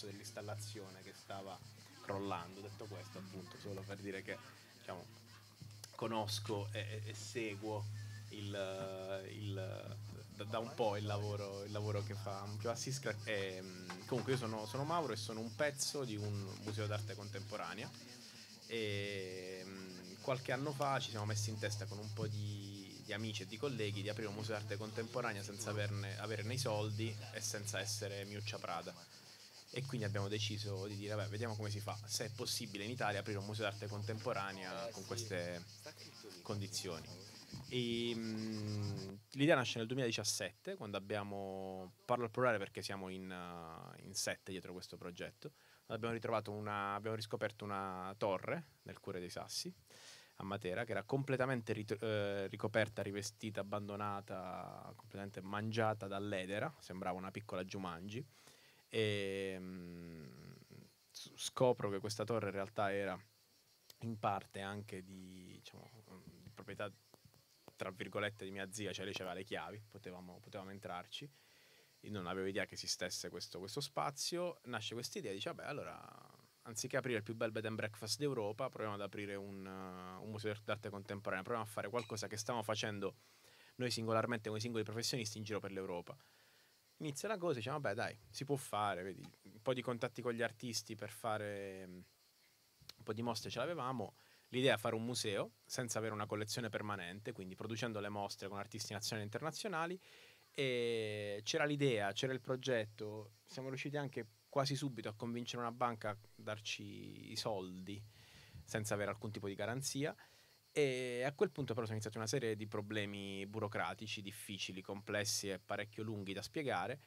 pezzo dell'installazione che stava crollando. Detto questo, appunto, solo per dire che diciamo, conosco e, e seguo il, il, da, un po' il lavoro, il lavoro che fa Ampio Piovassis. Mm, comunque, io sono, sono Mauro e sono un pezzo di un museo d'arte contemporanea. E mm, qualche anno fa ci siamo messi in testa con un po' di, di amici e di colleghi di aprire un museo d'arte contemporanea senza averne, averne i soldi e senza essere Miuccia Prada e quindi abbiamo deciso di dire vabbè vediamo come si fa se è possibile in Italia aprire un museo d'arte contemporanea con queste condizioni e, mh, l'idea nasce nel 2017 quando abbiamo parlo al plurale perché siamo in, uh, in sette dietro questo progetto abbiamo ritrovato una abbiamo riscoperto una torre nel cuore dei sassi a Matera che era completamente rit- eh, ricoperta, rivestita, abbandonata, completamente mangiata dall'edera, sembrava una piccola Jumanji e ehm, scopro che questa torre in realtà era in parte anche di, diciamo, di proprietà tra virgolette di mia zia, cioè lei aveva le chiavi, potevamo, potevamo entrarci. Io non avevo idea che esistesse questo, questo spazio. Nasce questa idea, dice, vabbè, allora anziché aprire il più bel bed and breakfast d'Europa, proviamo ad aprire un, uh, un museo d'arte contemporanea, proviamo a fare qualcosa che stiamo facendo noi singolarmente come singoli professionisti in giro per l'Europa inizia la cosa e diciamo vabbè dai, si può fare, vedi, un po' di contatti con gli artisti per fare un po' di mostre ce l'avevamo, l'idea è fare un museo senza avere una collezione permanente, quindi producendo le mostre con artisti nazionali e internazionali e c'era l'idea, c'era il progetto, siamo riusciti anche quasi subito a convincere una banca a darci i soldi senza avere alcun tipo di garanzia e a quel punto però sono iniziati una serie di problemi burocratici, difficili, complessi e parecchio lunghi da spiegare.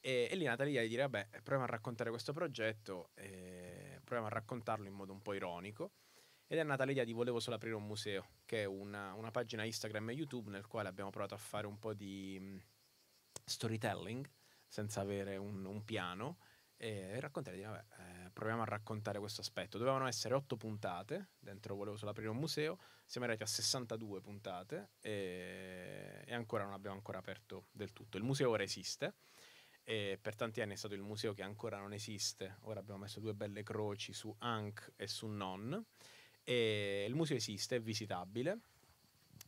E, e lì Natalia gli dire, vabbè, proviamo a raccontare questo progetto, eh, proviamo a raccontarlo in modo un po' ironico. Ed è nata l'idea di Volevo solo aprire un museo, che è una, una pagina Instagram e YouTube nel quale abbiamo provato a fare un po' di mm, storytelling, senza avere un, un piano, e raccontare di vabbè, eh, proviamo a raccontare questo aspetto. Dovevano essere 8 puntate, dentro volevo solo aprire un museo, siamo arrivati a 62 puntate e, e ancora non abbiamo ancora aperto del tutto. Il museo ora esiste e per tanti anni è stato il museo che ancora non esiste, ora abbiamo messo due belle croci su Hank e su Non e il museo esiste, è visitabile,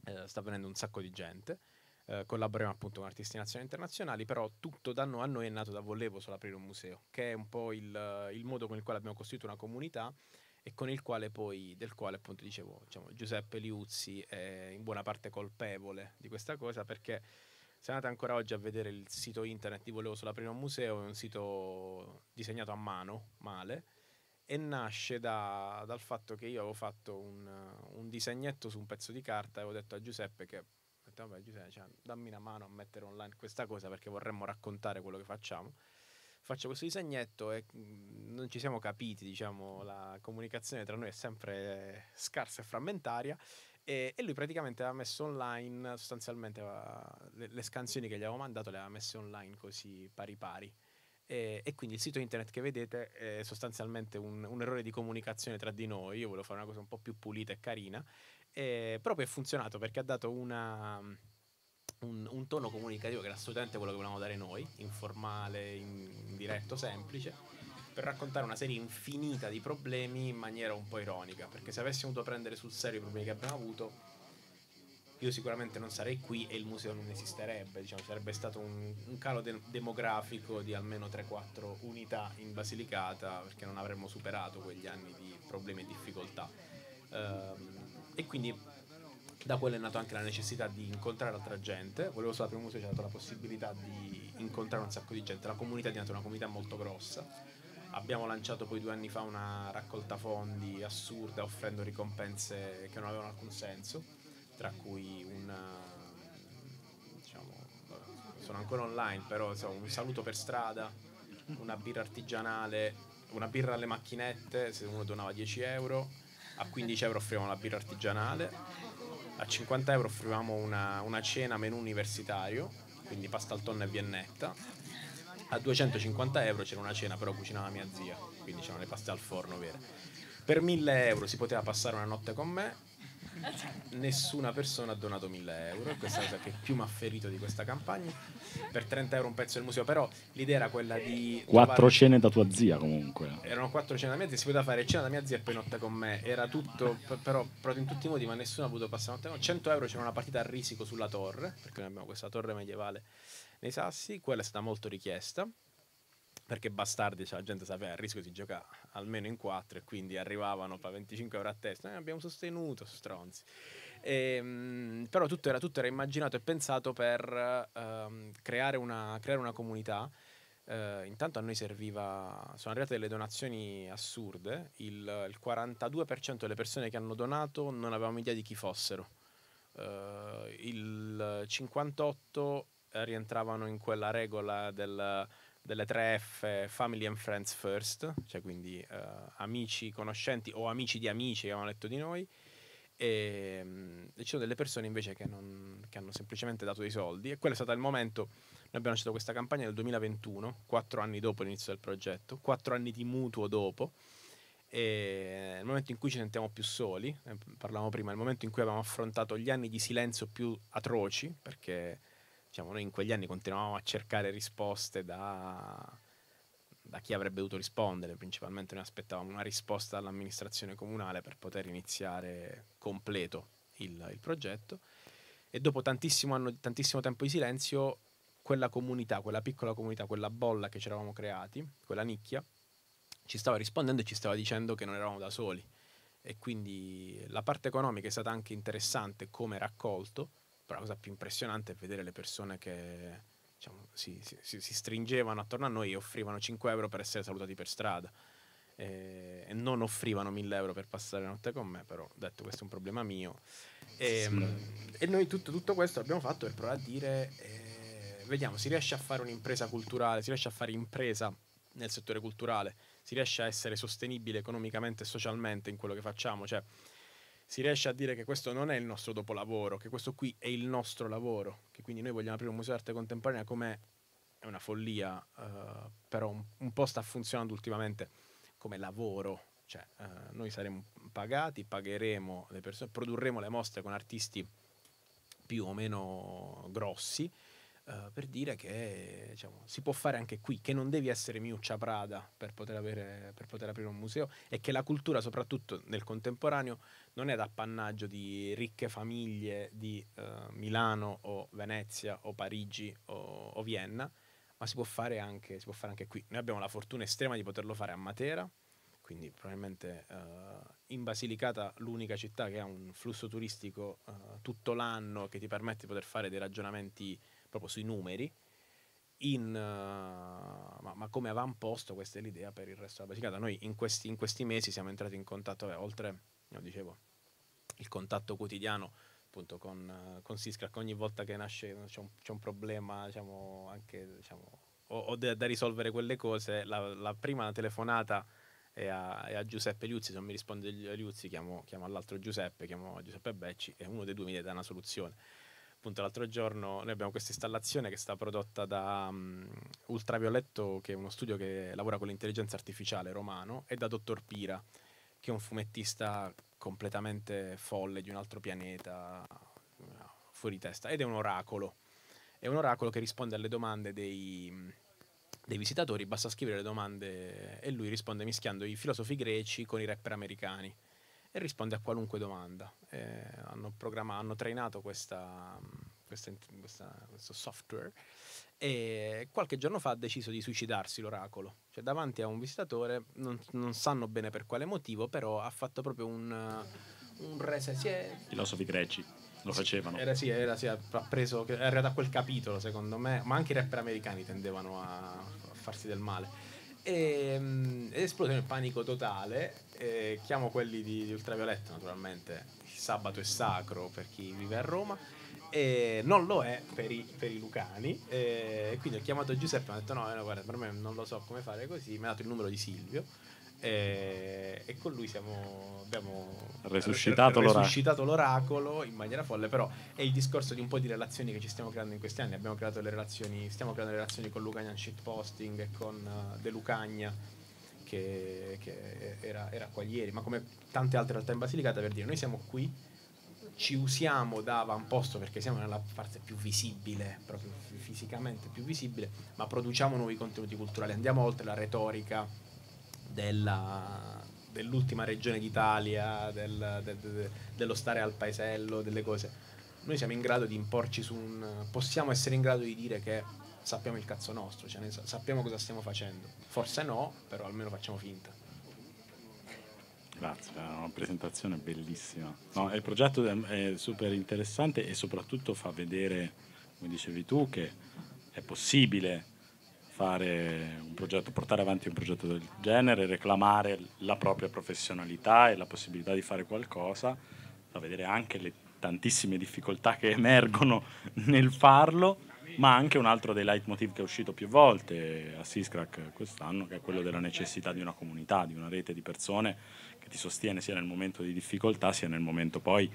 eh, sta venendo un sacco di gente eh, collaboriamo appunto con artisti nazionali e internazionali, però tutto da no, a noi è nato da volevo solo aprire un museo, che è un po' il, eh, il, modo con il quale abbiamo costruito una comunità e con il quale poi, del quale appunto dicevo, diciamo, Giuseppe Liuzzi è in buona parte colpevole di questa cosa perché se andate ancora oggi a vedere il sito internet di Volevo solo aprire un museo, è un sito disegnato a mano, male, e nasce da, dal fatto che io avevo fatto un, un disegnetto su un pezzo di carta e avevo detto a Giuseppe che detto, vabbè Giuseppe, cioè, dammi una mano a mettere online questa cosa perché vorremmo raccontare quello che facciamo. Faccio questo disegnetto e mm, non ci siamo capiti, diciamo, la comunicazione tra noi è sempre scarsa e frammentaria e, e lui praticamente aveva messo online, sostanzialmente aveva, le, le, scansioni che gli avevo mandato le aveva messe online così pari pari. E, e, quindi il sito internet che vedete è sostanzialmente un, un, errore di comunicazione tra di noi. Io volevo fare una cosa un po' più pulita e carina e eh, proprio è funzionato perché ha dato una, un, un, tono comunicativo che era assolutamente quello che volevamo dare noi, informale, in, in diretto, semplice, per raccontare una serie infinita di problemi in maniera un po' ironica, perché se avessimo dovuto prendere sul serio i problemi che abbiamo avuto, io sicuramente non sarei qui e il museo non esisterebbe, diciamo, sarebbe stato un, un calo de- demografico di almeno 3-4 unità in Basilicata perché non avremmo superato quegli anni di problemi e difficoltà. Um, e quindi da quello è nata anche la necessità di incontrare altra gente. Volevo solo aprire un museo, c'è stata la possibilità di incontrare un sacco di gente. La comunità è diventata una comunità molto grossa. Abbiamo lanciato poi due anni fa una raccolta fondi assurda offrendo ricompense che non avevano alcun senso, tra cui un diciamo, sono ancora online, però insomma, un saluto per strada, una birra artigianale, una birra alle macchinette, se uno donava 10 euro a 15 euro offrivamo la birra artigianale, a 50 euro offrivamo una, una cena menù universitario, quindi pasta al tonno e viennetta, a 250 euro c'era una cena però cucinava mia zia, quindi c'erano le paste al forno vere. Per 1000 euro si poteva passare una notte con me nessuna persona ha donato 1000 euro, questa è la cosa che più mi ha ferito di questa campagna, per 30 euro un pezzo del museo, però l'idea era quella di... Quattro trovare... cene da tua zia comunque. Erano quattro cene da mia zia, si poteva fare cena da mia zia e poi notte con me, era tutto, però proprio in tutti i modi, ma nessuno ha potuto passare notte con 100 euro c'era una partita a risico sulla torre, perché noi abbiamo questa torre medievale nei sassi, quella è stata molto richiesta, perché bastardi, cioè, la gente sapeva a rischio si gioca almeno in quattro e quindi arrivavano per 25 euro a testa, eh, abbiamo sostenuto, stronzi. E, ehm, però tutto era, tutto era, immaginato e pensato per uh, creare, una, creare, una, comunità. Uh, intanto a noi serviva, sono arrivate delle donazioni assurde, il, il 42% delle persone che hanno donato non avevamo idea di chi fossero, uh, il 58% rientravano in quella regola del delle tre F, Family and Friends First, cioè quindi eh, amici, conoscenti o amici di amici che avevano letto di noi. E, ehm, mh, e ci sono delle persone invece che, non, che, hanno semplicemente dato dei soldi e quello è stato il momento, noi abbiamo lanciato questa campagna nel 2021, quattro anni dopo l'inizio del progetto, quattro anni di mutuo dopo, e il momento in cui ci sentiamo più soli, eh, parlavamo prima, il momento in cui abbiamo affrontato gli anni di silenzio più atroci, perché diciamo, noi in quegli anni continuavamo a cercare risposte da, da chi avrebbe dovuto rispondere, principalmente noi aspettavamo una risposta dall'amministrazione comunale per poter iniziare completo il, il progetto e dopo tantissimo, anno, tantissimo tempo di silenzio quella comunità, quella piccola comunità, quella bolla che ci eravamo creati, quella nicchia, ci stava rispondendo e ci stava dicendo che non eravamo da soli. E quindi la parte economica è stata anche interessante come raccolto, però la cosa più impressionante è vedere le persone che diciamo, si, si, si, stringevano attorno a noi e offrivano 5 euro per essere salutati per strada e, e non offrivano 1000 euro per passare la notte con me, però detto questo è un problema mio. E, mm, e noi tutto, tutto, questo l'abbiamo fatto per provare a dire, eh, vediamo, si riesce a fare un'impresa culturale, si riesce a fare impresa nel settore culturale, si riesce a essere sostenibile economicamente e socialmente in quello che facciamo, cioè si riesce a dire che questo non è il nostro dopolavoro, che questo qui è il nostro lavoro, che quindi noi vogliamo aprire un museo d'arte contemporanea come è una follia, eh, però un, un, po' sta funzionando ultimamente come lavoro, cioè eh, noi saremo pagati, pagheremo le persone, produrremo le mostre con artisti più o meno grossi, eh, per dire che diciamo, si può fare anche qui, che non devi essere miuccia Prada per poter, avere, per poter, aprire un museo e che la cultura, soprattutto nel contemporaneo, non è d'appannaggio di ricche famiglie di uh, Milano o Venezia o Parigi o, o Vienna, ma si può, anche, si può, fare anche, qui. Noi abbiamo la fortuna estrema di poterlo fare a Matera, quindi probabilmente uh, in Basilicata l'unica città che ha un flusso turistico tutto l'anno che ti permette di poter fare dei ragionamenti proprio sui numeri, in, uh, ma, ma, come avamposto questa è l'idea per il resto della Basilicata. Noi in questi, in questi mesi siamo entrati in contatto, beh, oltre, io dicevo, il contatto quotidiano appunto con, eh, con Siscrac, ogni volta che nasce c'è un, c'è un problema, diciamo, anche, diciamo, o, o da, da, risolvere quelle cose, la, la prima telefonata è a, è a, Giuseppe Liuzzi, se non mi risponde Liuzzi chiamo, chiamo all'altro Giuseppe, chiamo Giuseppe Becci e uno dei due mi dà una soluzione appunto l'altro giorno noi abbiamo questa installazione che è stata prodotta da um, Ultravioletto, che è uno studio che lavora con l'intelligenza artificiale romano, e da Dottor Pira, che è un fumettista completamente folle di un altro pianeta, fuori testa, ed è un oracolo. È un oracolo che risponde alle domande dei, mm, dei visitatori, basta scrivere le domande e lui risponde mischiando i filosofi greci con i rapper americani e risponde a qualunque domanda. Eh, hanno, hanno trainato questa, questa, questa, questo software e qualche giorno fa ha deciso di suicidarsi l'oracolo. Cioè davanti a un visitatore, non, non sanno bene per quale motivo, però ha fatto proprio un, un rese... Si Filosofi greci lo facevano. Era sì, era sì, ha preso, era da quel capitolo secondo me, ma anche i rapper americani tendevano a, a farsi del male e, ehm, um, esplosione il panico totale. Eh, chiamo quelli di, di ultravioletto, naturalmente. Il sabato è sacro per chi vive a Roma. E non lo è per i, per i lucani. E quindi ho chiamato Giuseppe e mi ha detto: eh, no guarda, per me non lo so come fare così. Mi ha dato il numero di Silvio e, eh, e con lui siamo, abbiamo resuscitato, r- resuscitato l'oracolo. l'oracolo in maniera folle, però è il discorso di un po' di relazioni che ci stiamo creando in questi anni. Abbiamo creato le relazioni, stiamo creando le relazioni con Lucanian Shitposting e con eh, De Lucagna che, che era, era, qua ieri, ma come tante altre realtà in Basilicata, per dire, noi siamo qui, ci usiamo da avamposto perché siamo nella parte più visibile, proprio fisicamente più visibile, ma produciamo nuovi contenuti culturali, andiamo oltre la retorica della, dell'ultima regione d'Italia, del, de, de, dello stare al paesello, delle cose. Noi siamo in grado di imporci su un... possiamo essere in grado di dire che sappiamo il cazzo nostro, cioè sappiamo cosa stiamo facendo. Forse no, però almeno facciamo finta. Grazie, è una presentazione bellissima. No, il progetto è super interessante e soprattutto fa vedere, come dicevi tu, che è possibile fare un progetto, portare avanti un progetto del genere, reclamare la propria professionalità e la possibilità di fare qualcosa, da vedere anche le tantissime difficoltà che emergono nel farlo, ma anche un altro dei leitmotiv che è uscito più volte a Siscrack quest'anno, che è quello della necessità di una comunità, di una rete di persone che ti sostiene sia nel momento di difficoltà sia nel momento poi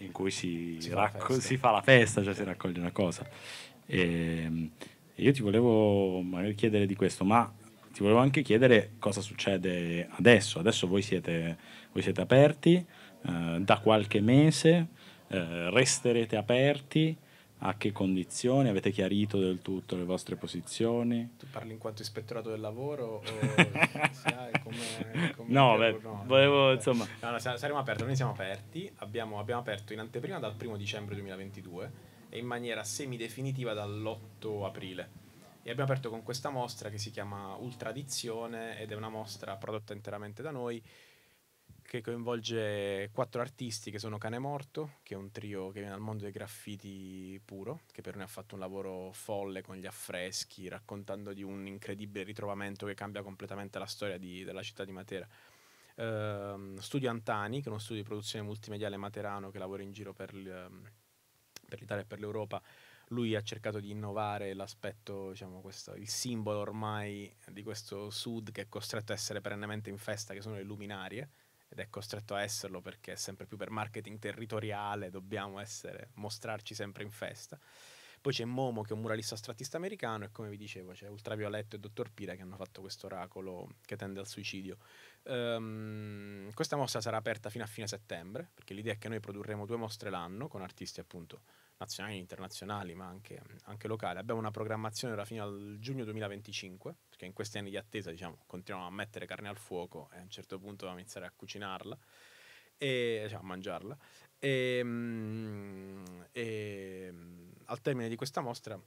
in cui si, si, fa, la si fa la festa, cioè si raccoglie una cosa. E, ehm, io ti volevo magari chiedere di questo, ma ti volevo anche chiedere cosa succede adesso. Adesso voi siete, voi siete aperti eh, da qualche mese, eh, resterete aperti a che condizioni? Avete chiarito del tutto le vostre posizioni? Tu parli in quanto ispettorato del lavoro? O come, come no, beh, no, volevo insomma... No, no, saremo aperti, noi siamo aperti, abbiamo, abbiamo aperto in anteprima dal primo dicembre 2022 e in maniera semidefinitiva dall'8 aprile. E abbiamo aperto con questa mostra che si chiama Ultradizione ed è una mostra prodotta interamente da noi che coinvolge quattro artisti che sono Cane Morto, che è un trio che viene dal mondo dei graffiti puro, che per noi ha fatto un lavoro folle con gli affreschi, raccontando di un incredibile ritrovamento che cambia completamente la storia di, della città di Matera. Uh, studio Antani, che è uno studio di produzione multimediale materano che lavora in giro per... Il, ehm, per l'Italia e per l'Europa, lui ha cercato di innovare l'aspetto, diciamo, questo, il simbolo ormai di questo sud che è costretto a essere perennemente in festa, che sono le luminarie, ed è costretto a esserlo perché è sempre più per marketing territoriale dobbiamo essere, mostrarci sempre in festa. Poi c'è Momo che è un muralista astrattista americano e come vi dicevo c'è Ultravioletto e Dottor Pira che hanno fatto questo oracolo che tende al suicidio um, questa mostra sarà aperta fino a fine settembre, perché l'idea è che noi produrremo due mostre l'anno con artisti appunto nazionali, internazionali, ma anche, anche locali. Abbiamo una programmazione ora fino al giugno 2025, perché in questi anni di attesa diciamo, continuiamo a mettere carne al fuoco e a un certo punto dobbiamo iniziare a cucinarla e cioè, a mangiarla. E, um, e um, al termine di questa mostra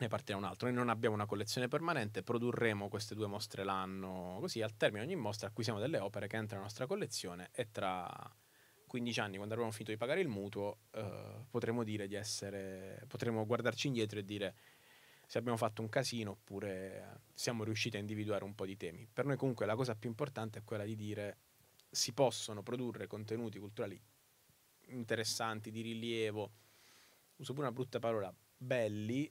ne partirà un altro. Noi non abbiamo una collezione permanente, produrremo queste due mostre l'anno, così al termine ogni mostra acquisiamo delle opere che entrano nella nostra collezione e tra 15 anni, quando avremo finito di pagare il mutuo, eh, potremo dire di essere, potremo guardarci indietro e dire se abbiamo fatto un casino oppure siamo riusciti a individuare un po' di temi. Per noi comunque la cosa più importante è quella di dire si possono produrre contenuti culturali interessanti, di rilievo, uso pure una brutta parola, belli,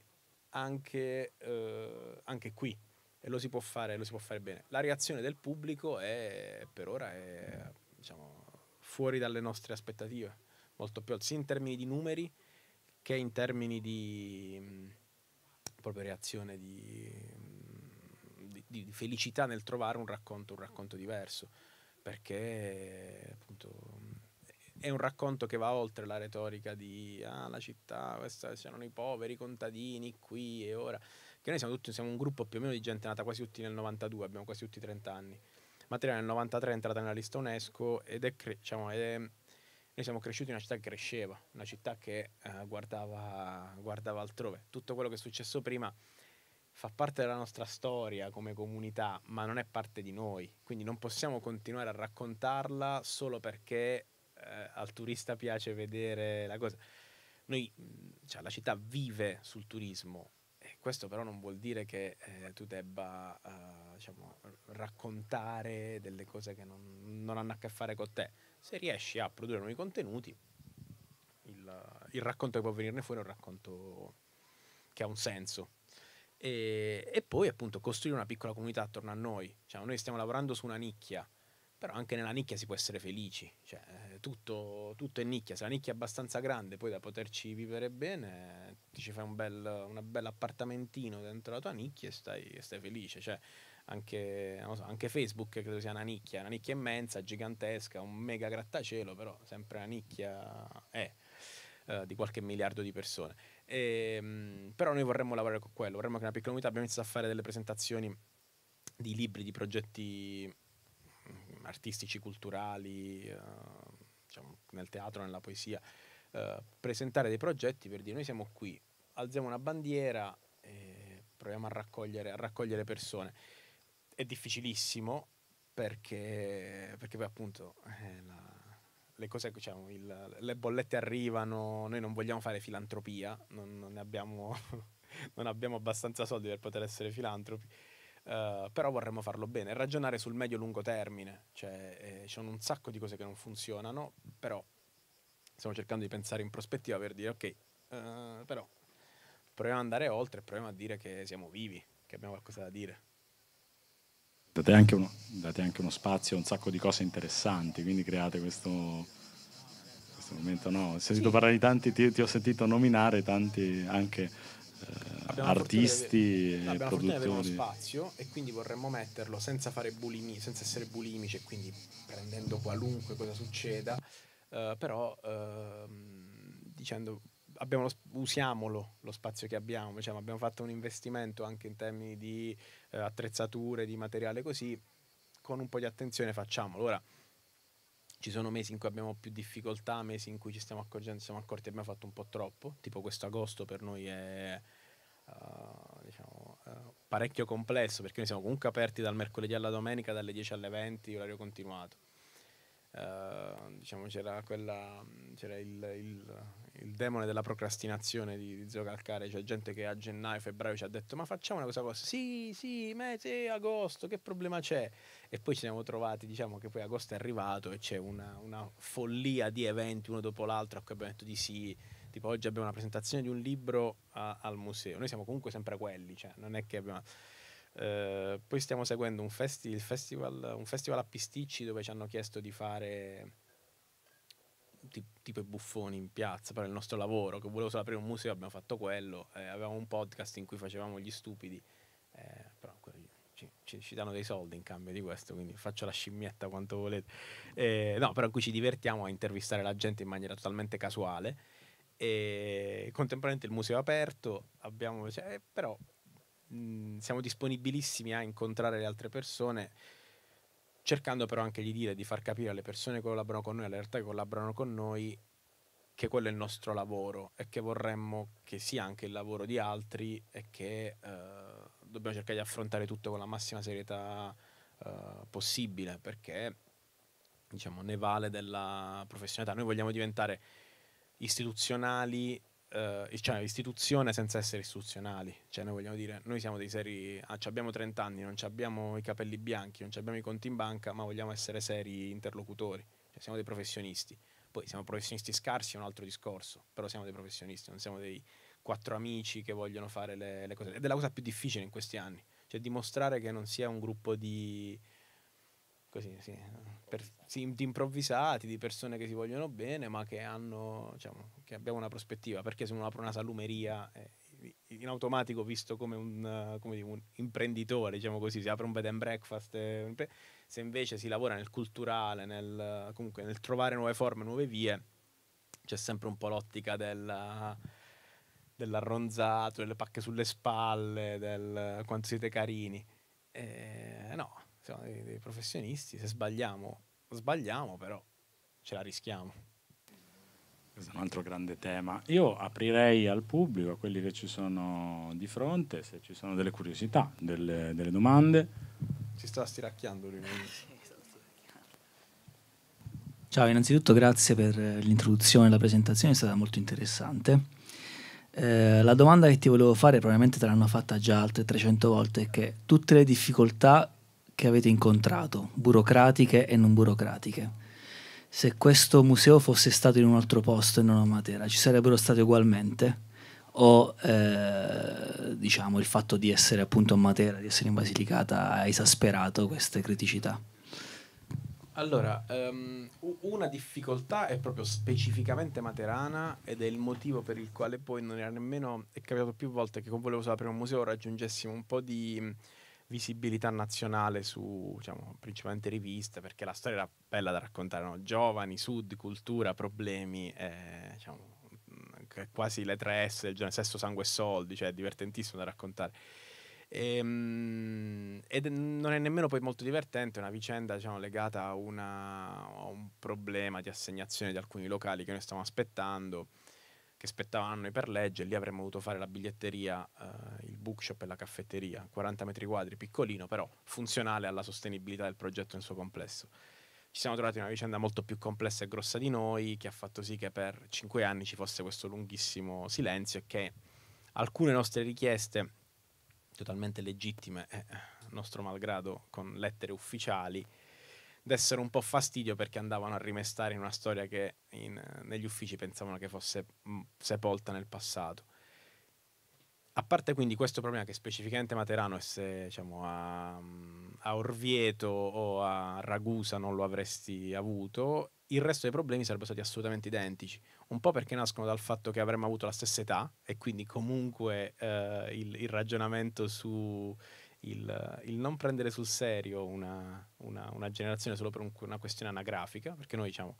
anche, eh, anche qui e lo si, può fare, lo si può fare bene. La reazione del pubblico è, per ora è diciamo, fuori dalle nostre aspettative, molto più sia in termini di numeri che in termini di mh, mm, proprio reazione di, mh, mm, di, di, felicità nel trovare un racconto, un racconto diverso, perché appunto è un racconto che va oltre la retorica di ah, la città, c'erano i poveri i contadini qui e ora. Che noi siamo tutti, siamo un gruppo più o meno di gente nata quasi tutti nel 92, abbiamo quasi tutti 30 anni. Materia nel 93 è entrata nella lista UNESCO ed è, diciamo, è, noi siamo cresciuti in una città che cresceva, una città che eh, guardava, guardava altrove. Tutto quello che è successo prima fa parte della nostra storia come comunità, ma non è parte di noi. Quindi non possiamo continuare a raccontarla solo perché eh, al turista piace vedere la cosa. Noi, cioè, la città vive sul turismo, questo però non vuol dire che eh, tu debba eh, diciamo, raccontare delle cose che non, non, hanno a che fare con te. Se riesci a produrre nuovi contenuti, il, il racconto che può venirne fuori è un racconto che ha un senso. E, e, poi appunto costruire una piccola comunità attorno a noi. Cioè, noi stiamo lavorando su una nicchia però anche nella nicchia si può essere felici, cioè, eh, tutto, tutto, è nicchia, se la nicchia è abbastanza grande poi da poterci vivere bene, ti ci fai un bel, bel appartamentino dentro la tua nicchia e stai, stai felice, cioè, anche, so, anche, Facebook credo sia una nicchia, una nicchia immensa, gigantesca, un mega grattacielo, però sempre una nicchia è eh, di qualche miliardo di persone. E, ehm, però noi vorremmo lavorare con quello, vorremmo che una piccola unità abbia iniziato a fare delle presentazioni di libri, di progetti artistici, culturali, eh, diciamo, nel teatro, nella poesia, eh, presentare dei progetti per dire noi siamo qui, alziamo una bandiera e proviamo a raccogliere, a raccogliere persone. È difficilissimo perché, perché poi appunto eh, la, le, cose, diciamo, il, le bollette arrivano, noi non vogliamo fare filantropia, non, non abbiamo, non abbiamo abbastanza soldi per poter essere filantropi eh, però vorremmo farlo bene, ragionare sul medio-lungo termine, cioè eh, ci sono un sacco di cose che non funzionano, però stiamo cercando di pensare in prospettiva per dire ok, uh, però proviamo ad andare oltre, proviamo a dire che siamo vivi, che abbiamo qualcosa da dire. Date anche uno, date anche uno spazio a un sacco di cose interessanti, quindi create questo momento no. Ho sentito sì. parlare di tanti, ti, ti, ho sentito nominare tanti anche Abbiamo artisti e abbiamo produttori. Abbiamo uno spazio e quindi vorremmo metterlo senza fare bulimia, senza essere bulimici e quindi prendendo qualunque cosa succeda, uh, però uh, dicendo lo, usiamolo lo spazio che abbiamo, diciamo, abbiamo fatto un investimento anche in termini di uh, attrezzature, di materiale così, con un po' di attenzione facciamolo. Ora, ci sono mesi in cui abbiamo più difficoltà, mesi in cui ci stiamo accorgendo, siamo accorti che abbiamo fatto un po' troppo, tipo questo agosto per noi è uh, diciamo, uh, parecchio complesso perché noi siamo comunque aperti dal mercoledì alla domenica dalle 10 alle 20, orario continuato Ehm, diciamo c'era, quella, c'era il, il, il, demone della procrastinazione di, di Zio Calcare, cioè gente che a gennaio, febbraio ci ha detto ma facciamo una cosa cosa, sì, sì, mese, agosto, che problema c'è? E poi ci siamo trovati, diciamo che poi agosto è arrivato e c'è una, una follia di eventi uno dopo l'altro a cui abbiamo detto di sì, tipo oggi abbiamo una presentazione di un libro a, al museo, noi siamo comunque sempre quelli, cioè non è che abbiamo Ehm, poi stiamo seguendo un, festi- festival, un, festival, a Pisticci dove ci hanno chiesto di fare t- tipo i buffoni in piazza per il nostro lavoro, che volevo solo aprire un museo, abbiamo fatto quello, eh, avevamo un podcast in cui facevamo gli stupidi, eh, però ci, ci, ci, danno dei soldi in cambio di questo, quindi faccio la scimmietta quanto volete. Eh, no, però in cui ci divertiamo a intervistare la gente in maniera totalmente casuale. E contemporaneamente il museo è aperto, abbiamo, cioè, eh, però Mm, siamo disponibilissimi a incontrare le altre persone, cercando però anche di dire, di far capire alle persone che collaborano con noi, alle realtà che collaborano con noi, che quello è il nostro lavoro e che vorremmo che sia anche il lavoro di altri e che eh, dobbiamo cercare di affrontare tutto con la massima serietà eh, possibile, perché diciamo, ne vale della professionalità. Noi vogliamo diventare istituzionali eh, cioè, istituzione senza essere istituzionali. Cioè, noi vogliamo dire, noi siamo dei seri, ah, abbiamo 30 anni, non abbiamo i capelli bianchi, non abbiamo i conti in banca, ma vogliamo essere seri interlocutori. Cioè, siamo dei professionisti. Poi siamo professionisti scarsi, è un altro discorso, però siamo dei professionisti, non siamo dei quattro amici che vogliono fare le, le cose. Ed è la cosa più difficile in questi anni, cioè dimostrare che non sia un gruppo di così, sì, per, sì, di improvvisati, di persone che si vogliono bene, ma che hanno, diciamo, che abbiamo una prospettiva, perché se uno apre una salumeria eh, in automatico visto come un, come dico, un, imprenditore, diciamo così, si apre un bed and breakfast, eh, se invece si lavora nel culturale, nel, comunque nel trovare nuove forme, nuove vie, c'è sempre un po' l'ottica del dell'arronzato, delle pacche sulle spalle, del quanto siete carini. Eh, no, stiamo dei, dei professionisti, se sbagliamo, sbagliamo però, ce la rischiamo. Questo è un altro grande tema. Io aprirei al pubblico, a quelli che ci sono di fronte, se ci sono delle curiosità, delle, delle domande. Ci sta stiracchiando lui. Ciao, innanzitutto grazie per l'introduzione e la presentazione, è stata molto interessante. Eh, la domanda che ti volevo fare, probabilmente te l'hanno fatta già altre 300 volte, è che tutte le difficoltà che avete incontrato, burocratiche e non burocratiche. Se questo museo fosse stato in un altro posto e non a Matera, ci sarebbero state ugualmente? O eh, diciamo il fatto di essere appunto a Matera, di essere in Basilicata, ha esasperato queste criticità? Allora, um, una difficoltà è proprio specificamente materana ed è il motivo per il quale poi non era nemmeno, è capitato più volte che con Volevo Sapere un museo raggiungessimo un po' di visibilità nazionale su, diciamo, principalmente riviste, perché la storia era bella da raccontare, no? giovani, sud, cultura, problemi, eh, diciamo, mm, quasi le tre s del genere, sesso, sangue e soldi, cioè è divertentissimo da raccontare. E, um, ed non è nemmeno poi molto divertente, è una vicenda diciamo, legata a, una, a un problema di assegnazione di alcuni locali che noi stiamo aspettando che spettavano a noi per legge, lì avremmo dovuto fare la biglietteria, eh, il bookshop e la caffetteria, 40 metri quadri, piccolino, però funzionale alla sostenibilità del progetto nel suo complesso. Ci siamo trovati in una vicenda molto più complessa e grossa di noi, che ha fatto sì che per cinque anni ci fosse questo lunghissimo silenzio e che alcune nostre richieste, totalmente legittime, eh, nostro malgrado, con lettere ufficiali, dessero un po' fastidio perché andavano a rimestare in una storia che in, negli uffici pensavano che fosse mh, mm, sepolta nel passato. A parte quindi questo problema che specificamente Materano e se diciamo, a, mm, a, Orvieto o a Ragusa non lo avresti avuto, il resto dei problemi sarebbero stati assolutamente identici. Un po' perché nascono dal fatto che avremmo avuto la stessa età e quindi comunque eh, il, il ragionamento su il, il non prendere sul serio una, una, una generazione solo per un, una questione anagrafica, perché noi diciamo,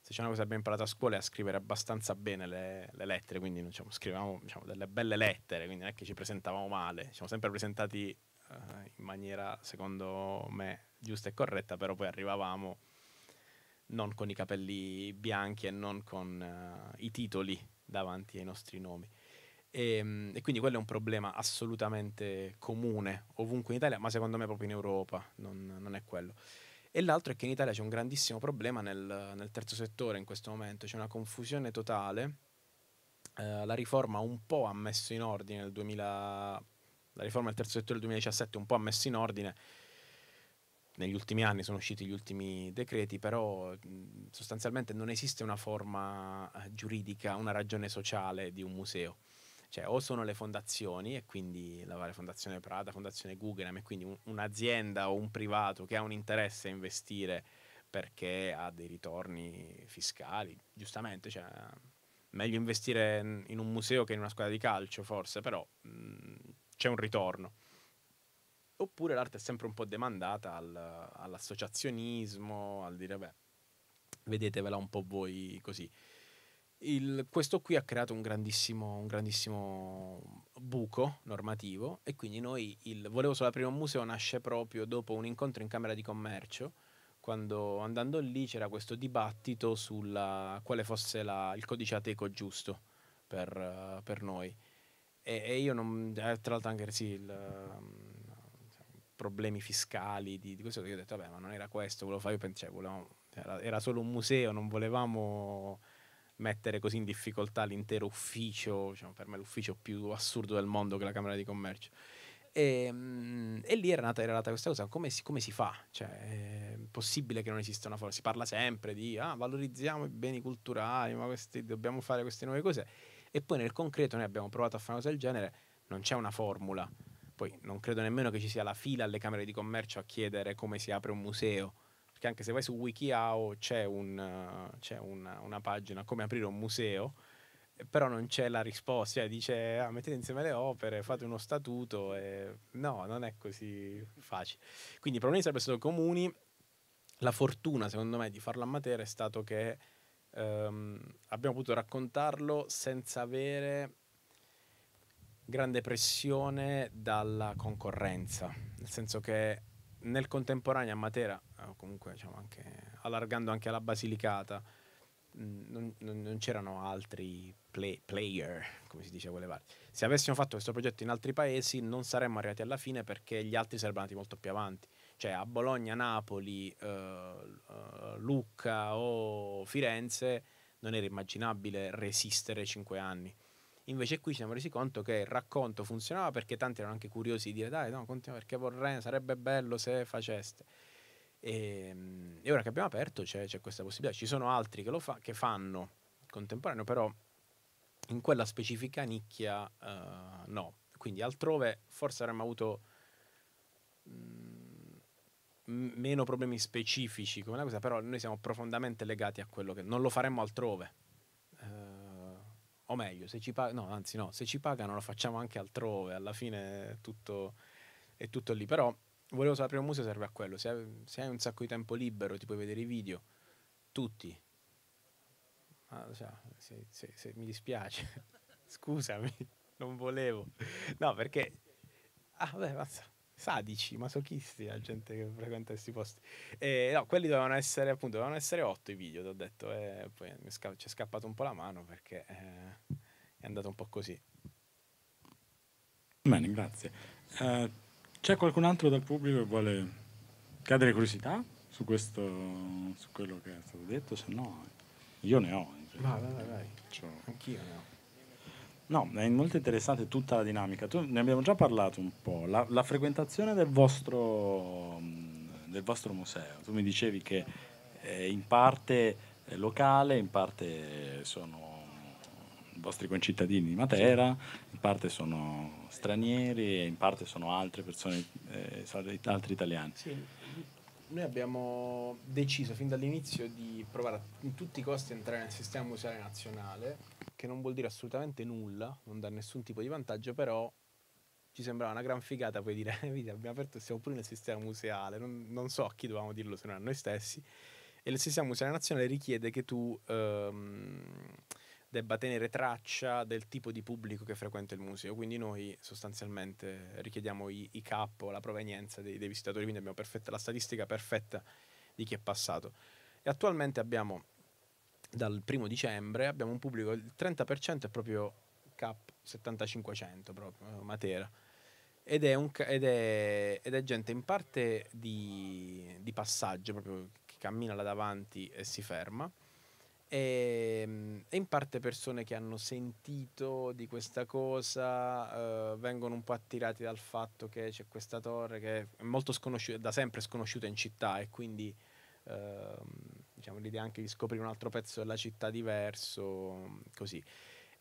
se c'è una cosa che abbiamo imparato a scuola è a scrivere abbastanza bene le, le lettere, quindi diciamo, scrivevamo diciamo, delle belle lettere, quindi non è che ci presentavamo male, ci siamo sempre presentati uh, in maniera, secondo me, giusta e corretta, però poi arrivavamo non con i capelli bianchi e non con uh, i titoli davanti ai nostri nomi. E, ehm, e, quindi quello è un problema assolutamente comune ovunque in Italia, ma secondo me proprio in Europa non, non è quello. E l'altro è che in Italia c'è un grandissimo problema nel, nel terzo settore in questo momento, c'è una confusione totale. Eh, la riforma un po' ha messo in ordine il 2000, la riforma del terzo settore del 2017 un po' ha messo in ordine. Negli ultimi anni sono usciti gli ultimi decreti, però sostanzialmente non esiste una forma eh, giuridica, una ragione sociale di un museo. Cioè, o sono le fondazioni, e quindi la Fondazione Prada, Fondazione Guggenheim, e quindi un, un'azienda o un privato che ha un interesse a investire perché ha dei ritorni fiscali, giustamente, cioè, meglio investire in un museo che in una squadra di calcio, forse, però mh, mm, c'è un ritorno. Oppure l'arte è sempre un po' demandata al, all'associazionismo, al dire, beh, vedetevela un po' voi così il, questo qui ha creato un grandissimo, un grandissimo, buco normativo e quindi noi il Volevo solo aprire un museo nasce proprio dopo un incontro in Camera di Commercio quando andando lì c'era questo dibattito su quale fosse la, il codice ateco giusto per, per noi e, e, io non eh, tra l'altro anche sì il, ehm, problemi fiscali di, di questo io ho detto vabbè ma non era questo volevo fare io pensavo cioè, era, era solo un museo non volevamo mettere così in difficoltà l'intero ufficio, diciamo, per me l'ufficio più assurdo del mondo che è la Camera di Commercio. E, ehm, e lì era nata, era nata, questa cosa, come si, come si fa? Cioè, è possibile che non esista una forma, si parla sempre di ah, valorizziamo i beni culturali, ma questi, dobbiamo fare queste nuove cose, e poi nel concreto noi abbiamo provato a fare una cosa del genere, non c'è una formula, poi non credo nemmeno che ci sia la fila alle Camere di Commercio a chiedere come si apre un museo, perché anche se vai su Wikiao c'è, un, c'è una, una, pagina come aprire un museo, eh, però non c'è la risposta, cioè dice ah, mettete insieme le opere, fate uno statuto, e... no, non è così facile. Quindi i problemi sarebbero stati comuni, la fortuna secondo me di farlo a Matera è stato che ehm, abbiamo potuto raccontarlo senza avere grande pressione dalla concorrenza, nel senso che nel contemporaneo a Matera, eh, o comunque diciamo anche, allargando anche alla Basilicata, mm, non, non, non c'erano altri play, player, come si dice a quelle parti. Se avessimo fatto questo progetto in altri paesi non saremmo arrivati alla fine perché gli altri sarebbero andati molto più avanti. Cioè a Bologna, Napoli, eh, eh Lucca o Firenze non era immaginabile resistere cinque anni. Invece qui ci siamo resi conto che il racconto funzionava perché tanti erano anche curiosi di dire dai, no, continua perché vorrei, sarebbe bello se faceste. E, ehm, e ora che abbiamo aperto c'è, c'è, questa possibilità. Ci sono altri che, fa, che fanno contemporaneo, però in quella specifica nicchia uh, no. Quindi altrove forse avremmo avuto mh, mm, meno problemi specifici come la cosa, però noi siamo profondamente legati a quello che non lo faremmo altrove o meglio, se ci pagano, no, anzi no, se ci pagano lo facciamo anche altrove, alla fine è tutto, è tutto lì, però volevo sapere un museo serve a quello, se hai, se hai, un sacco di tempo libero ti puoi vedere i video, tutti, ah, cioè, se, se, se, mi dispiace, scusami, non volevo, no perché, ah vabbè, mazza sadici, masochisti la gente che frequenta questi posti. E, no, quelli dovevano essere appunto, dovevano essere otto i video, ti ho detto, e poi sca- ci è scappato un po' la mano perché eh, è andato un po' così. Bene, grazie. Uh, c'è qualcun altro dal pubblico che vuole cadere curiosità su questo, su quello che è stato detto? Se no, io ne ho. Vai, vai, vai. Cioè, Anch'io ne ho. No, è molto interessante tutta la dinamica. Tu, ne abbiamo già parlato un po'. La, la frequentazione del vostro, mm, del vostro, museo. Tu mi dicevi che eh, in parte è eh, locale, in parte sono i vostri concittadini di Matera, in parte sono stranieri e in parte sono altre persone, eh, altri italiani. Sì. Noi abbiamo deciso fin dall'inizio di provare a in tutti i costi a entrare nel sistema museale nazionale che non vuol dire assolutamente nulla, non dà nessun tipo di vantaggio, però ci sembrava una gran figata poi dire, abbiamo aperto, siamo pure nel sistema museale, non, non, so a chi dovevamo dirlo se non a noi stessi, e il sistema museale nazionale richiede che tu ehm, debba tenere traccia del tipo di pubblico che frequenta il museo, quindi noi sostanzialmente richiediamo i, i capo, la provenienza dei, dei visitatori, quindi abbiamo perfetta, la statistica perfetta di chi è passato. E attualmente abbiamo dal primo dicembre abbiamo un pubblico, il 30% è proprio CAP 7500, proprio eh, Matera. Ed è, un, ed, è, ed è, gente in parte di, di, passaggio, proprio che cammina là davanti e si ferma, e, ehm, e in parte persone che hanno sentito di questa cosa, eh, vengono un po' attirati dal fatto che c'è questa torre che è molto sconosciuta, da sempre sconosciuta in città e quindi... Eh, diciamo, l'idea anche di scoprire un altro pezzo della città diverso, così.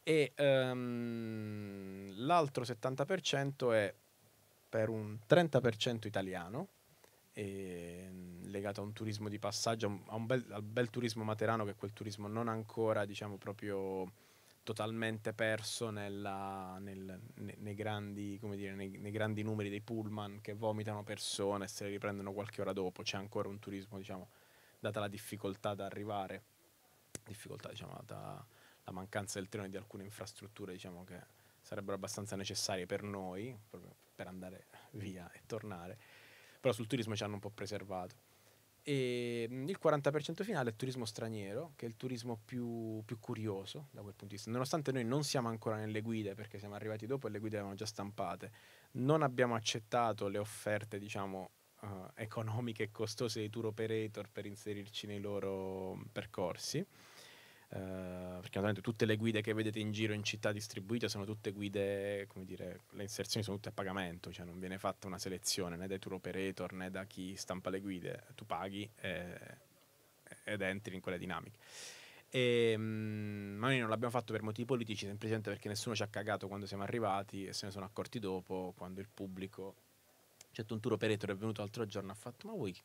E um, l'altro 70% è per un 30% italiano, legato a un turismo di passaggio, a un bel, al bel turismo materano che è quel turismo non ancora, diciamo, proprio totalmente perso nella, nel, ne, nei, grandi, dire, nei, nei, grandi, numeri dei pullman che vomitano persone e se le riprendono qualche ora dopo. C'è ancora un turismo, diciamo, data la difficoltà da arrivare, difficoltà diciamo data la mancanza del treno e di alcune infrastrutture diciamo che sarebbero abbastanza necessarie per noi, proprio per andare via e tornare, però sul turismo ci hanno un po' preservato. E il 40% finale è turismo straniero, che è il turismo più, più, curioso da quel punto di vista. Nonostante noi non siamo ancora nelle guide, perché siamo arrivati dopo e le guide erano già stampate, non abbiamo accettato le offerte, diciamo, uh, economiche e costose dei tour operator per inserirci nei loro mm, percorsi. Uh, perché naturalmente tutte le guide che vedete in giro in città distribuite sono tutte guide, come dire, le inserzioni sono tutte a pagamento, cioè non viene fatta una selezione né dai tour operator né da chi stampa le guide, tu paghi e, ed entri in quelle dinamiche. E, ehm, ma noi non l'abbiamo fatto per motivi politici, semplicemente perché nessuno ci ha cagato quando siamo arrivati e se ne sono accorti dopo, quando il pubblico c'è un tour operator è venuto l'altro giorno e ha fatto ma voi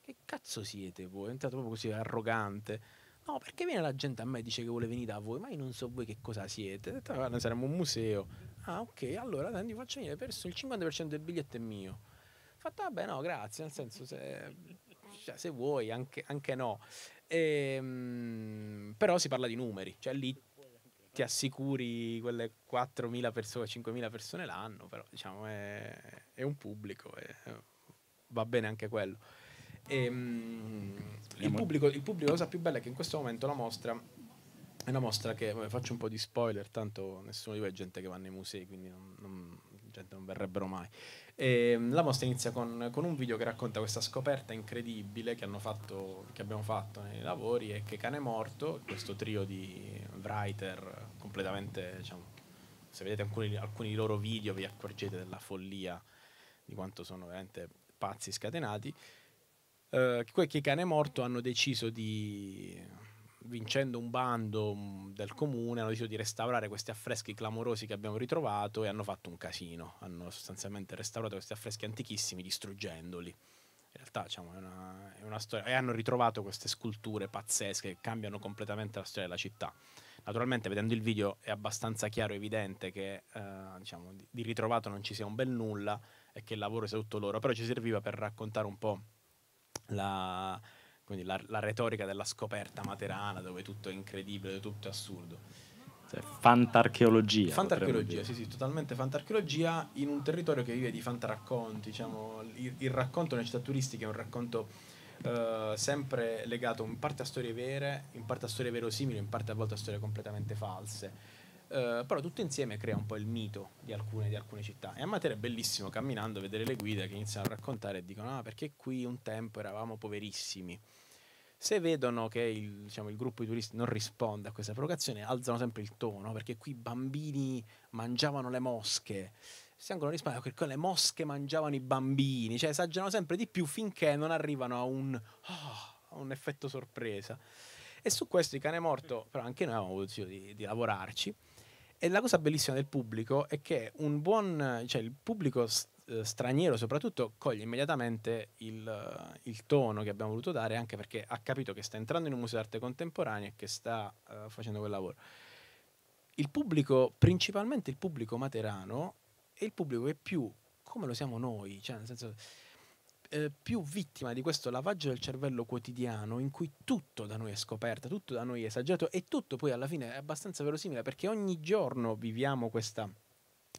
che cazzo siete voi? È entrato proprio così arrogante. No, perché viene la gente a me e dice che vuole venire da voi, ma io non so voi che cosa siete. ho Detto, guarda, ah, saremo un museo. Ah, ok, allora tanti faccio venire perso il 50% del biglietto è mio. ho Fatto, vabbè, no, grazie, nel senso, se, cioè, se vuoi, anche, anche no. E, ehm, però si parla di numeri, cioè lì ti assicuri quelle 4.000 persone, 5.000 persone l'anno, però diciamo è, è un pubblico, è, va bene anche quello. E, mm, il, pubblico, il pubblico, la cosa più bella è che in questo momento la mostra è una mostra che, vabbè, eh, faccio un po' di spoiler, tanto nessuno di voi è gente che va nei musei, quindi non, non, gente non verrebbero mai. E, ehm, la mostra inizia con, con, un video che racconta questa scoperta incredibile che, fatto, che abbiamo fatto nei lavori e che Cane Morto, questo trio di writer, completamente, diciamo, se vedete alcuni, alcuni loro video vi accorgete della follia di quanto sono veramente pazzi scatenati. Eh, che cane morto hanno deciso di, vincendo un bando mm, del comune, hanno deciso di restaurare questi affreschi clamorosi che abbiamo ritrovato e hanno fatto un casino. Hanno sostanzialmente restaurato questi affreschi antichissimi distruggendoli. In realtà diciamo, è, una, è una storia. E hanno ritrovato queste sculture pazzesche che cambiano completamente la storia della città. Naturalmente vedendo il video è abbastanza chiaro e evidente che eh, diciamo, di ritrovato non ci sia un bel nulla e che il lavoro sia tutto loro, però ci serviva per raccontare un po' la, la, la retorica della scoperta materana dove tutto è incredibile, tutto è assurdo. Cioè, fantarcheologia. Fantarcheologia, sì, sì, totalmente fantarcheologia in un territorio che vive di fantaracconti. Diciamo, il, il racconto nelle città turistiche è un racconto eh, sempre legato in parte a storie vere, in parte a storie verosimili, in parte a volte a storie completamente false. Uh, però tutto insieme crea un po' il mito di alcune, di alcune città. E a Matera è bellissimo camminando vedere le guide che iniziano a raccontare e dicono: Ah, perché qui un tempo eravamo poverissimi. Se vedono che il, diciamo, il gruppo di turisti non risponde a questa provocazione, alzano sempre il tono perché qui i bambini mangiavano le mosche. Stiamo in Spagna che le mosche mangiavano i bambini, cioè esagerano sempre di più finché non arrivano a un, oh, ah, a un effetto sorpresa. E su questo il cane morto, però anche noi avevamo deciso di, di lavorarci. E la cosa bellissima del pubblico è che un buon, cioè il pubblico eh, straniero soprattutto coglie immediatamente il, il, tono che abbiamo voluto dare anche perché ha capito che sta entrando in un museo d'arte contemporanea e che sta uh, facendo quel lavoro. Il pubblico, principalmente il pubblico materano, e il pubblico è più, come lo siamo noi, cioè nel senso, eh, più vittima di questo lavaggio del cervello quotidiano in cui tutto da noi è scoperto, tutto da noi è esagerato e tutto poi alla fine è abbastanza verosimile perché ogni giorno viviamo questa...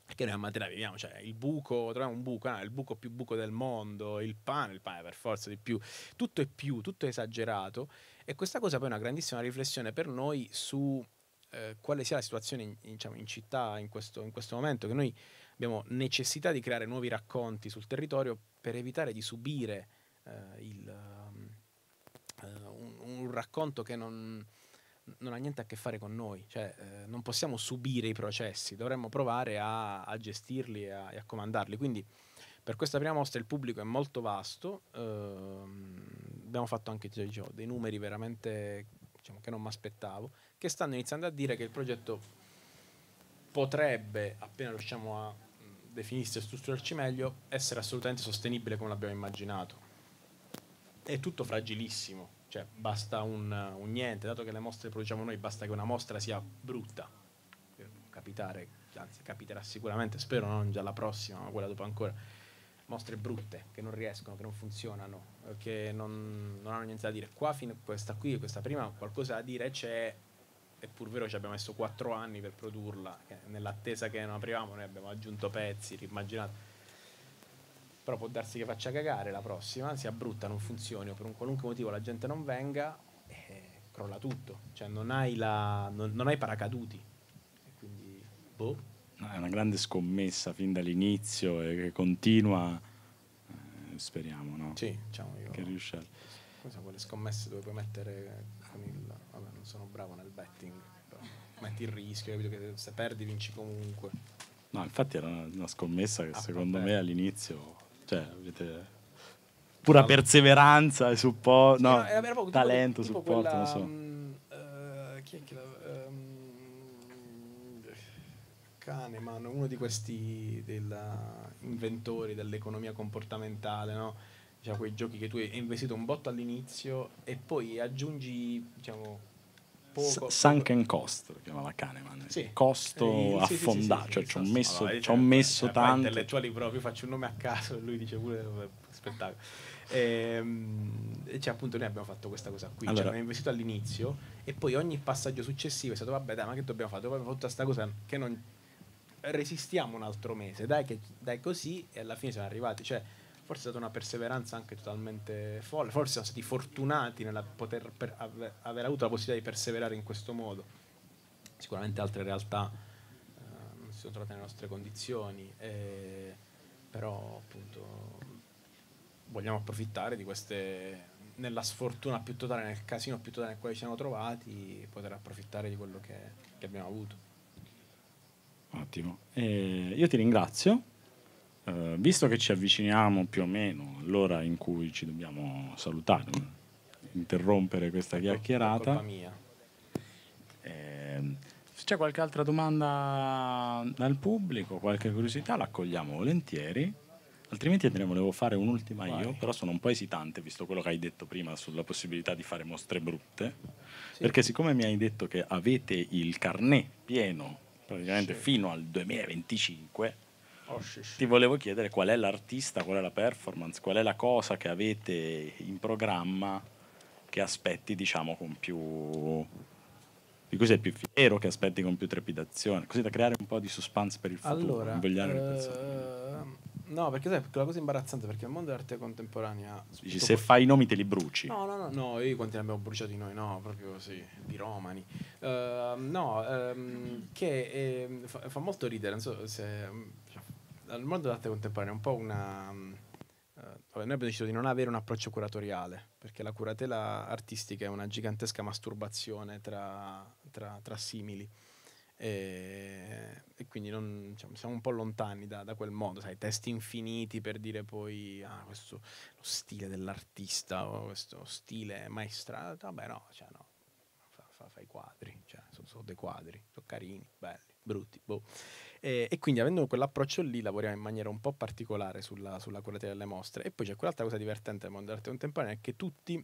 Perché noi a materia viviamo, cioè il buco, troviamo un buco, ah, il buco più buco del mondo, il pane, il pane per forza di più, tutto è più, tutto è esagerato e questa cosa poi è una grandissima riflessione per noi su eh, quale sia la situazione in, diciamo, in città in questo, in questo momento, che noi abbiamo necessità di creare nuovi racconti sul territorio per evitare di subire eh, il, um, eh, un, un, racconto che non, non ha niente a che fare con noi, cioè eh, non possiamo subire i processi, dovremmo provare a, a gestirli e a, e a, comandarli. Quindi per questa prima mostra il pubblico è molto vasto, ehm, abbiamo fatto anche cioè, diciamo, dei numeri veramente diciamo, che non mi aspettavo, che stanno iniziando a dire che il progetto potrebbe, appena riusciamo a definisse e strutturarci meglio, essere assolutamente sostenibile come l'abbiamo immaginato. È tutto fragilissimo, cioè basta un, un niente, dato che le mostre produciamo noi, basta che una mostra sia brutta, per capitare, anzi capiterà sicuramente, spero non già la prossima, ma quella dopo ancora, mostre brutte, che non riescono, che non funzionano, che non, non hanno niente da dire. Qua, fino, a questa qui, questa prima, qualcosa da dire c'è è pur vero ci abbiamo messo 4 anni per produrla, nell'attesa che non aprivamo noi abbiamo aggiunto pezzi, rimmaginato. Però può darsi che faccia cagare la prossima, sia brutta, non funzioni o per un qualunque motivo la gente non venga, eh, crolla tutto. Cioè non hai, la, non, non hai paracaduti. E quindi, boh. No, è una grande scommessa fin dall'inizio e che continua, eh, speriamo, no? Sì, diciamo io. Che riuscire. Quelle scommesse dove puoi mettere con il sono bravo nel betting. Però metti il rischio, capito? Che se perdi vinci comunque. No, infatti era una, una scommessa che ah, secondo vabbè. me all'inizio, cioè, avete pura allora. perseveranza e supporto, no, no talento, tipo, supporto, quella, non so. Uh, chi è che la, um, ehm, Kahneman, uno di questi della, eh, inventori dell'economia comportamentale, no? Diciamo, quei giochi che tu hai investito un botto all'inizio e poi aggiungi, diciamo, poco. Sunken cost, lo chiamava Kahneman. Sì. Costo sì, affondato, sì, cioè ci ho messo, allora, ci ho eh, messo eh, tanto. intellettuali proprio, faccio un nome a caso, lui dice pure eh, spettacolo. Ehm, e, cioè, appunto, noi abbiamo fatto questa cosa qui. Cioè, allora. Cioè, abbiamo investito all'inizio e poi ogni passaggio successivo è stato: vabbè, dai, ma che dobbiamo fare? Dopo abbiamo fatto questa cosa che non resistiamo un altro mese, dai, che, dai così, e alla fine siamo arrivati. Cioè, forse è stata una perseveranza anche totalmente folle, forse siamo stati fortunati nel poter per, aver, aver avuto la possibilità di perseverare in questo modo. Sicuramente altre realtà eh, non si sono trovate nelle nostre condizioni, eh, però appunto vogliamo approfittare di queste nella sfortuna più totale, nel casino più totale nel quale ci siamo trovati, poter approfittare di quello che, che abbiamo avuto. Ottimo, eh, io ti ringrazio eh, visto che ci avviciniamo più o meno all'ora in cui ci dobbiamo salutare, interrompere questa ecco, chiacchierata. Eh, se c'è qualche altra domanda dal pubblico, qualche curiosità, l'accogliamo volentieri. Altrimenti Andrea volevo fare un'ultima Vai. io, però sono un po' esitante visto quello che hai detto prima sulla possibilità di fare mostre brutte. Sì. Perché siccome mi hai detto che avete il carnet pieno praticamente sì. fino al 2025, Oh, Ti volevo chiedere qual è l'artista, qual è la performance, qual è la cosa che avete in programma che aspetti, diciamo, con più di cui sei più fiero, che aspetti con più trepidazione, così da creare un po' di suspense per il futuro, allora, le Uh, no, perché sai, la cosa imbarazzante perché il mondo dell'arte contemporanea. Dici, se fai i nomi te li bruci. No, no, no, no, io quanti ne abbiamo bruciati noi, no, proprio sì, di romani. Uh, no, um, che eh, fa, fa, molto ridere, non so se al mondo dell'arte contemporanea è un po' una... Uh, noi abbiamo deciso di non avere un approccio curatoriale, perché la curatela artistica è una gigantesca masturbazione tra, tra, tra simili. E, e, quindi non, diciamo, siamo un po' lontani da, da, quel mondo, sai, testi infiniti per dire poi ah, questo lo stile dell'artista o questo stile maestrato. vabbè no, cioè no, fa, fa, fa i quadri, cioè, sono, sono dei quadri, sono carini, belli, brutti, boh. E, eh, e quindi avendo quell'approccio lì lavoriamo in maniera un po' particolare sulla, sulla curatela delle mostre. E poi c'è quell'altra cosa divertente del mondo dell'arte contemporanea, è che tutti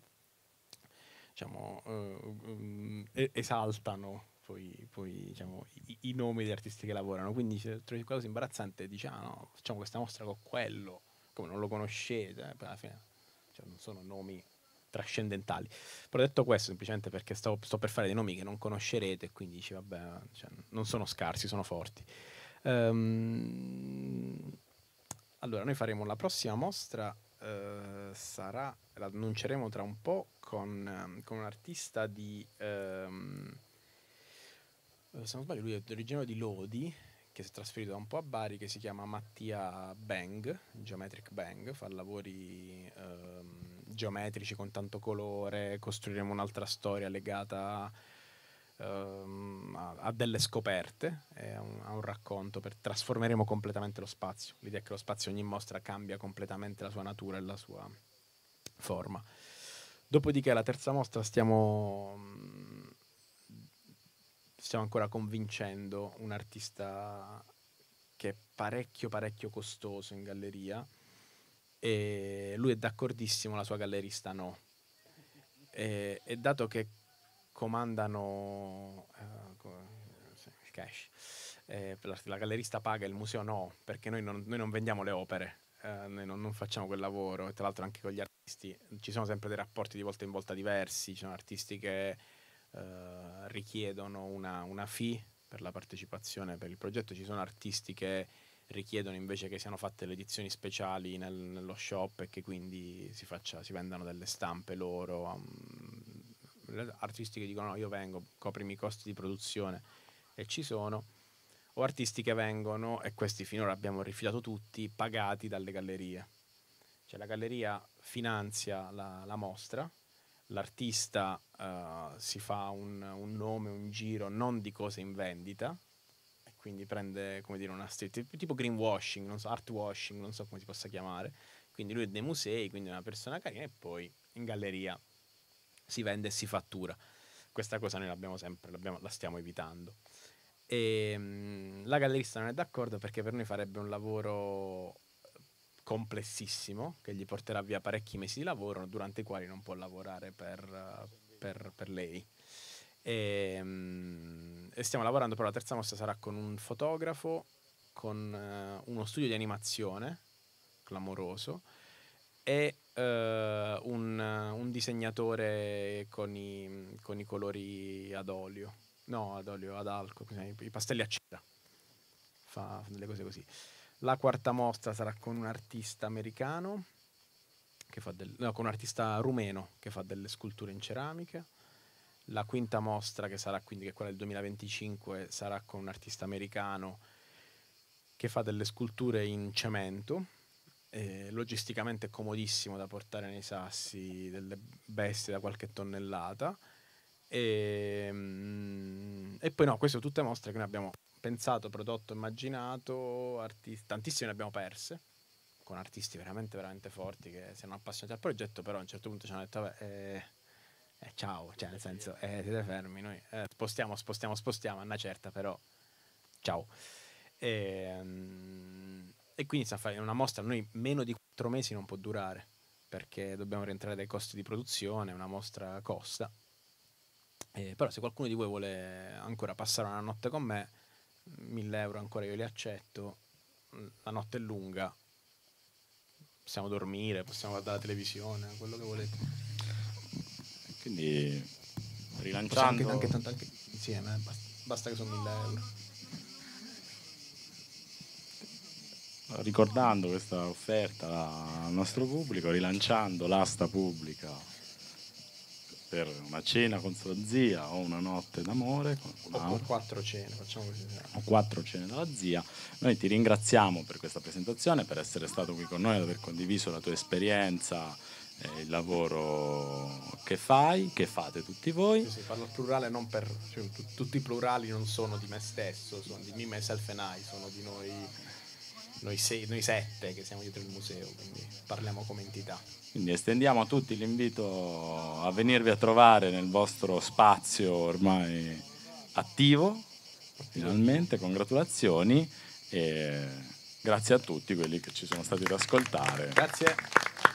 diciamo, eh, mm, esaltano poi, poi diciamo, i, i, nomi degli artisti che lavorano. Quindi se trovi qualcosa imbarazzante dici, ah no, facciamo questa mostra con quello, come non lo conoscete, eh, alla fine cioè, non sono nomi trascendentali. Però detto questo, semplicemente perché sto, sto per fare dei nomi che non conoscerete, quindi dici, vabbè, cioè, non sono scarsi, sono forti. Um, allora, noi faremo la prossima mostra, uh, sarà, l'annunceremo tra un po' con, ehm, con un artista di... Um, se non sbaglio lui è originario di Lodi, che si è trasferito da un po' a Bari, che si chiama Mattia Bang, Geometric Bang, fa lavori geometrici con tanto colore, costruiremo un'altra storia legata a... Ehm, a, ha delle scoperte, ha un, un, racconto, per, trasformeremo completamente lo spazio. L'idea è che lo spazio ogni mostra cambia completamente la sua natura e la sua forma. Dopodiché la terza mostra stiamo, mm, stiamo ancora convincendo un artista che è parecchio parecchio costoso in galleria e lui è d'accordissimo, la sua gallerista no. E, e dato che comandano eh, il cash. Eh, la, la, gallerista paga, il museo no, perché noi non, noi non vendiamo le opere, eh, noi non, non, facciamo quel lavoro e tra l'altro anche con gli artisti ci sono sempre dei rapporti di volta in volta diversi, ci sono artisti che eh, richiedono una, una fee per la partecipazione per il progetto, ci sono artisti che richiedono invece che siano fatte le edizioni speciali nel, nello shop e che quindi si, faccia, si vendano delle stampe loro a mm, un artisti che dicono no, io vengo, coprimi i costi di produzione e ci sono, o artisti che vengono, e questi finora abbiamo rifiutato tutti, pagati dalle gallerie. Cioè la galleria finanzia la, la mostra, l'artista uh, si fa un, un, nome, un giro non di cose in vendita, e quindi prende come dire una street, tipo greenwashing, non so, art washing, non so come si possa chiamare. Quindi lui è dei musei, quindi è una persona carina e poi in galleria si vende e si fattura. Questa cosa noi l'abbiamo sempre, l'abbiamo, la stiamo evitando. E, ehm, la gallerista non è d'accordo perché per noi farebbe un lavoro complessissimo che gli porterà via parecchi mesi di lavoro durante i quali non può lavorare per, per, per lei. E, ehm, e stiamo lavorando, però la terza mossa sarà con un fotografo, con eh, uno studio di animazione clamoroso e eh, un, un, disegnatore con i, con i, colori ad olio, no ad olio, ad alcol, i pastelli a cera, fa delle cose così. La quarta mostra sarà con un artista americano, del, no, con un artista rumeno che fa delle sculture in ceramica. La quinta mostra, che sarà quindi che è quella del 2025, sarà con un artista americano che fa delle sculture in cemento eh, logisticamente è comodissimo da portare nei sassi delle bestie da qualche tonnellata. E, ehm, e poi no, queste sono tutte mostre che noi abbiamo pensato, prodotto, immaginato, artisti, tantissime ne abbiamo perse con artisti veramente veramente forti che si erano appassionati al progetto, però a un certo punto ci hanno detto vabbè, eh, eh, ciao, cioè nel senso eh, siete fermi, noi eh, spostiamo, spostiamo, spostiamo, una certa però ciao. E, ehm, e quindi sa fare una mostra, noi meno di 4 mesi non può durare, perché dobbiamo rientrare dai costi di produzione, una mostra costa. Eh, però se qualcuno di voi vuole ancora passare una notte con me, 1000 euro ancora io li accetto, mm, la notte è lunga, possiamo dormire, possiamo guardare la televisione, quello che volete. Quindi rilanciando... Anche, anche, anche, insieme, eh, basta, basta che sono 1000 euro. ricordando questa offerta al nostro pubblico, rilanciando l'asta pubblica per una cena con sua zia o una notte d'amore. o quattro cene, facciamo così. O quattro cene dalla zia. Noi ti ringraziamo per questa presentazione, per essere stato qui con noi, ad aver condiviso la tua esperienza e il lavoro che fai, che fate tutti voi. Sì, sì, parlo plurale non per... Cioè, tutti i plurali non sono di me stesso, sono di me, myself and I, sono di noi noi, sei, noi sette che siamo dietro il museo, quindi parliamo come entità. Quindi estendiamo a tutti l'invito a venirvi a trovare nel vostro spazio ormai attivo, finalmente, congratulazioni e grazie a tutti quelli che ci sono stati ad ascoltare. Grazie.